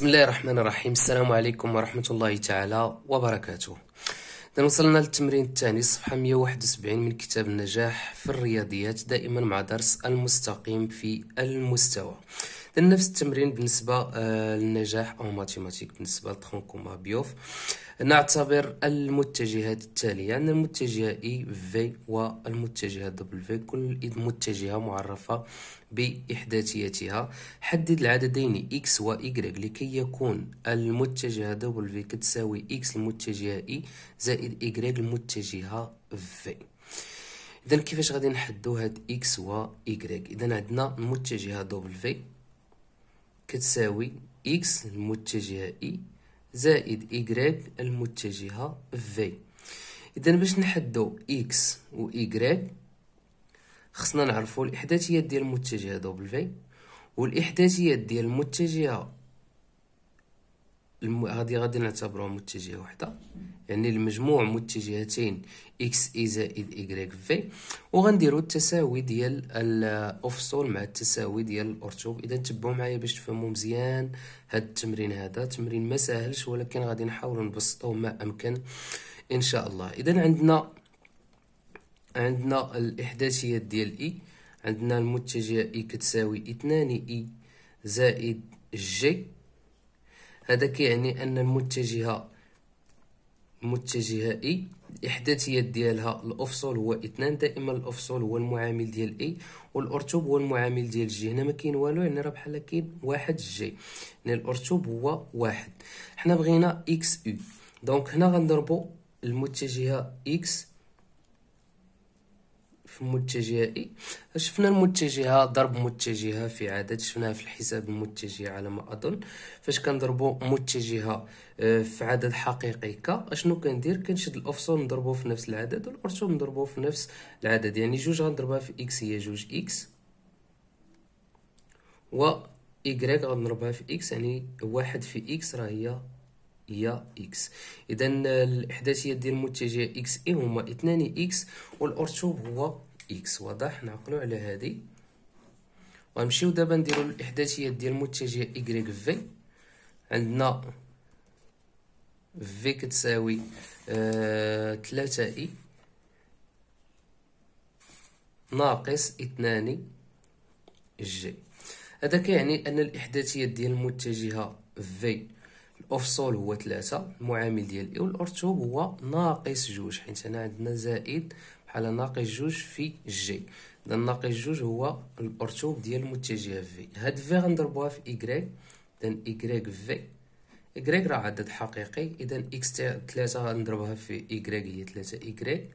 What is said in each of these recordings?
بسم الله الرحمن الرحيم السلام عليكم ورحمة الله تعالى وبركاته إذا وصلنا للتمرين الثاني صفحة 171 من كتاب النجاح في الرياضيات دائما مع درس المستقيم في المستوى إذا نفس التمرين بالنسبة آه، للنجاح أو ماتيماتيك بالنسبة لترانكوما بيوف نعتبر المتجهات التالية أن المتجهة إي في والمتجهة دبل في كل متجهة معرفة بإحداثيتها حدد العددين إكس و إيكغيك لكي يكون المتجهة دبل في كتساوي إكس المتجهة إي زائد إيكغيك المتجهة في إذا كيفاش غادي نحدو هاد إكس و إيكغيك إذا عندنا المتجهة دبل في كتساوي إكس المتجهة إي e زائد y المتجهة في إذا باش نحدو إكس و y خصنا نعرفو الإحداثيات ديال المتجهة دوبل في والإحداثيات ديال المتجهة الم... غادي غادي نعتبروها متجهة وحدة يعني المجموع متجهتين اكس اي زائد ايكغيك في وغنديروا التساوي ديال الاوفسول مع التساوي ديال الارتوب اذا تبعوا معايا باش تفهموا مزيان هاد التمرين هذا تمرين ما ساهلش ولكن غادي نحاول نبسطوه ما امكن ان شاء الله اذا عندنا عندنا الاحداثيات ديال اي e. عندنا المتجهه اي e كتساوي اثنان اي e زائد جي هذا كيعني ان المتجهه متجهه اي الاحداثيات ديالها الافصول هو اثنان دائما الافصول هو المعامل ديال اي والارتوب هو المعامل ديال جي هنا ما كاين والو يعني راه بحال كاين واحد جي يعني الارتوب هو واحد حنا بغينا اكس او دونك هنا غنضربو المتجهه اكس في المتجهي شفنا المتجهه ضرب متجهه في عدد شفناها في الحساب المتجه على ما اظن فاش كنضربو متجهه آه، في عدد حقيقي ك اشنو كندير كنشد الاوفسون نضربو في نفس العدد والارسوم نضربو في نفس العدد يعني جوج غنضربها في اكس هي جوج اكس و y غنضربها في x يعني واحد في x راه هي هي x اذا الاحداثيات ديال المتجه x اي هما اثنان اكس والارتوب هو اكس واضح نعقلو على هادي ونمشيو دابا نديرو الاحداثيات ديال متجه ايغريك في عندنا في كتساوي ثلاثة آه اي ناقص اثنان جي هذا كيعني ان الاحداثيات ديال المتجهه في الاوفسول هو ثلاثة المعامل ديال اي والارتوب هو ناقص جوج حيت هنا عندنا زائد بحال ناقص جوج في جي اذا ناقص جوج هو الارتوب ديال المتجه في هاد في غنضربوها في ايكغيك اذا ايكغيك في ايكغيك راه عدد حقيقي اذا اكس تاع 3 غنضربها في ايكغيك هي 3 ايكغيك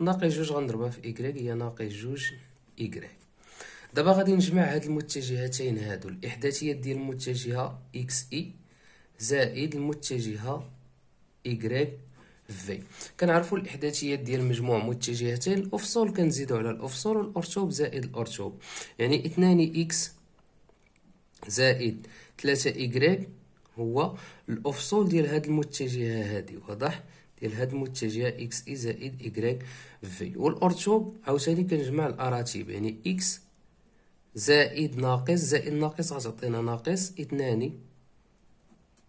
ناقص جوج غنضربها في ايكغيك هي ناقص جوج ايكغيك دابا غادي نجمع هاد المتجهتين هادو الاحداثيات ديال المتجهه اكس اي e زائد المتجهه ايكغيك في كنعرفوا الاحداثيات ديال مجموع متجهتين الافصول كنزيدوا على الافصول والارتوب زائد الارتوب يعني 2 اكس زائد 3 ايغريك هو الافصول ديال هاد المتجهه هادي واضح ديال هاد المتجهه اكس اي زائد ايغريك في والارتوب عاوتاني كنجمع الاراتيب يعني اكس زائد ناقص زائد ناقص غتعطينا ناقص 2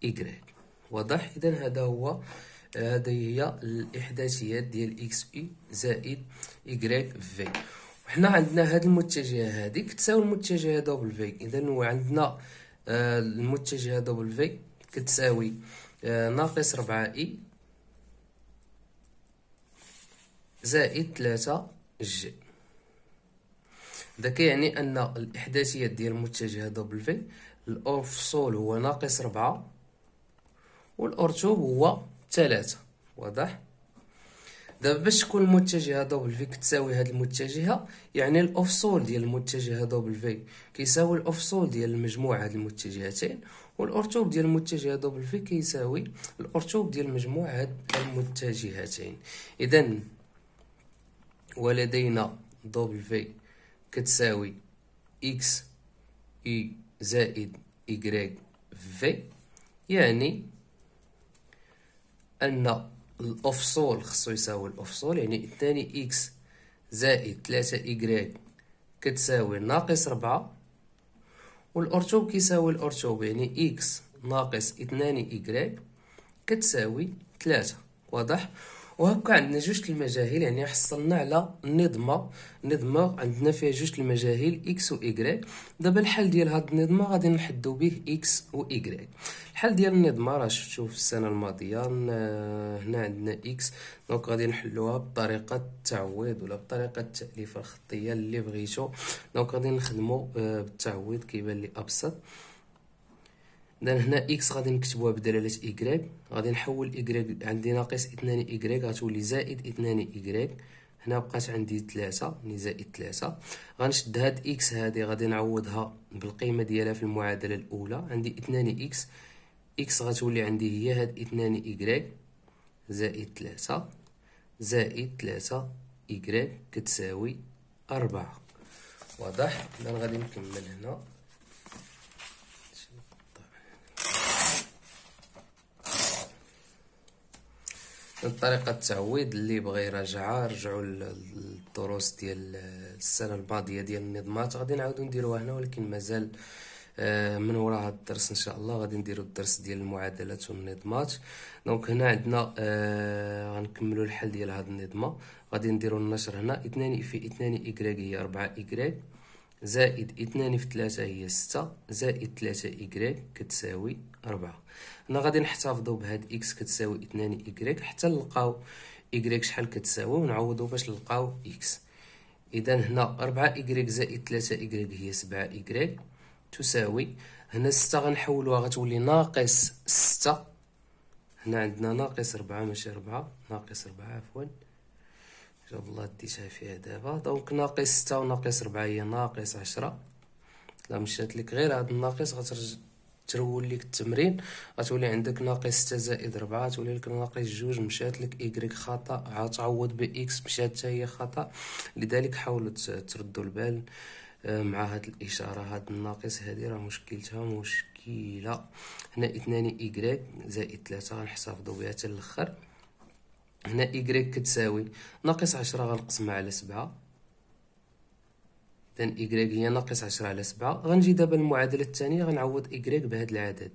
ايغريك واضح اذا هذا هو هذه هي الاحداثيات ديال اكس اي زائد ايكغيك في وحنا عندنا هاد المتجهه هذه كتساوي المتجه دبل في اذا عندنا آه، المتجه دوبل دبل في كتساوي آه، ناقص 4 اي زائد 3 جي ده كيعني ان الاحداثيات ديال المتجه دبل في سول هو ناقص 4 والارتوب هو ثلاثة واضح دابا باش تكون المتجهه دوبل في كتساوي هاد المتجهه يعني الاوفسول ديال المتجهه دوبل في كيساوي الاوفسول ديال المجموع هاد المتجهتين والارتوب ديال المتجهه دوبل في كيساوي الارتوب ديال مجموع هاد المتجهتين اذا ولدينا دوبل في كتساوي اكس اي e زائد y في يعني ان الافصول خصو يساوي الافصول يعني الثاني اكس زائد ثلاثة إيكغيك كتساوي ناقص ربعة والأرتوب كيساوي الأرتوب يعني إكس ناقص اثنان إيكغيك كتساوي ثلاثة واضح وهكا عندنا جوج المجاهيل يعني حصلنا على نظمه نظمه عندنا فيها جوج المجاهيل اكس و وايغريك دابا الحل ديال هاد النظمه غادي نحدو به اكس و وايغريك الحل ديال النظمه راه شفتو في السنه الماضيه هنا عندنا اكس دونك غادي نحلوها بطريقه التعويض ولا بطريقه التاليف الخطيه اللي بغيتو دونك غادي نخدمو آه، بالتعويض كيبان لي ابسط اذا هنا اكس غادي نكتبوها بدلاله إكغيك غادي نحول y عندي ناقص 2 إكغيك غتولي زائد 2 إكغيك هنا بقات عندي 3 يعني زائد 3 غنشد هاد اكس هادي غادي نعوضها بالقيمه ديالها في المعادله الاولى عندي 2 اكس اكس غتولي عندي هي هاد 2 إكغيك زائد 3 زائد 3 إكغيك كتساوي 4 واضح اذا غادي نكمل هنا طريقه التعويض اللي بغى يراجعها رجعوا للدروس ديال السنه الماضيه ديال النظمات غادي نعاودو نديروها هنا ولكن مازال آه، من وراء هذا الدرس ان شاء الله غادي نديرو الدرس ديال المعادلات والنظمات دونك هنا عندنا آه، غنكملو الحل ديال هاد النظمه غادي نديرو النشر هنا 2 في 2 y هي 4 إيكغيك زائد اثنان في ثلاثة هي ستة زائد ثلاثة إكغيك كتساوي ربعة هنا غادي نحتفظو بهاد إكس كتساوي اثنان إكغيك حتى نلقاو إكغيك شحال كتساوي ونعوضو باش نلقاو إكس إذا هنا ربعة إكغيك زائد ثلاثة إكغيك هي سبعة إكغيك تساوي هنا ستة غنحولوها غتولي ناقص ستة هنا عندنا ناقص ربعة ماشي ربعة ناقص ربعة عفوا جاب الله ديتها فيها دابا دونك ناقص ستة وناقص ربعة هي ناقص عشرة لا مشات لك غير هاد الناقص غترجع ترول لك التمرين غتولي عندك ناقص ستة زائد ربعة تولي لك ناقص جوج مشات لك إيكغيك خطأ عتعوض بإكس مشات حتى هي خطأ لذلك حاولوا تردوا البال آه، مع هاد الإشارة هاد الناقص هادي راه مشكلتها مشكلة هنا اثنان إيكغيك زائد ثلاثة غنحتافضو بها حتى الآخر هنا إيكغيك كتساوي ناقص عشرة غنقسمها على سبعة إذن إيكغيك هي ناقص عشرة على سبعة غنجي دابا المعادلة التانية غنعوض إيكغيك بهاد العدد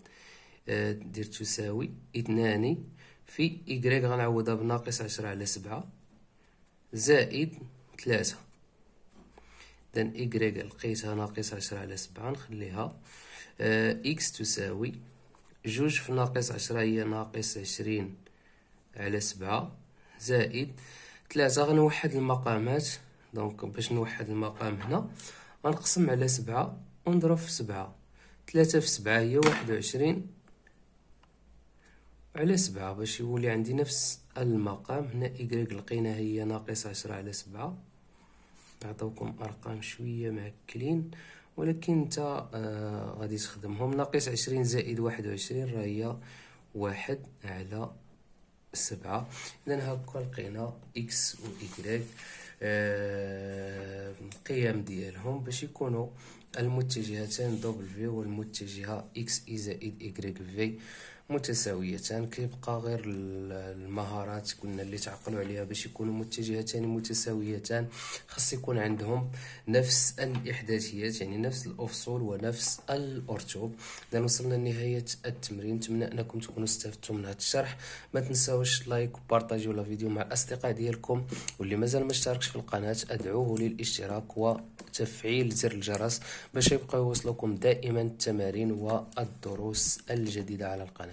آه دير تساوي اثنان في إيكغيك غنعوضها بناقص عشرة على سبعة زائد تلاتة إذن إيكغيك لقيتها ناقص عشرة على سبعة نخليها آه إكس تساوي جوج في ناقص عشرة هي ناقص عشرين على سبعة زائد ثلاثة غنوحد المقامات دونك باش نوحد المقام هنا غنقسم على سبعة ونضرب في سبعة ثلاثة في سبعة هي واحد وعشرين على سبعة باش يولي عندي نفس المقام هنا إيكغيك لقينا هي ناقص عشرة على سبعة نعطيوكم أرقام شوية معكلين ولكن انت آه غادي تخدمهم ناقص عشرين زائد واحد وعشرين راه هي واحد على سبعة إذا هاكا لقينا إكس و إيكغيك آه، قيم ديالهم باش يكونوا المتجهتان دبليو والمتجهة إكس إي زائد إيكغيك في متساويتان كيبقى غير المهارات قلنا اللي تعقلوا عليها باش يكونوا متجهتان متساويتان خاص يكون عندهم نفس الاحداثيات يعني نفس الافصول ونفس الارتوب اذا وصلنا لنهايه التمرين نتمنى انكم تكونوا استفدتوا من هذا الشرح ما تنساوش لايك وبارطاجيو فيديو مع الاصدقاء ديالكم واللي مازال ما اشتركش في القناه ادعوه للاشتراك وتفعيل زر الجرس باش يبقى يوصلكم دائما التمارين والدروس الجديده على القناه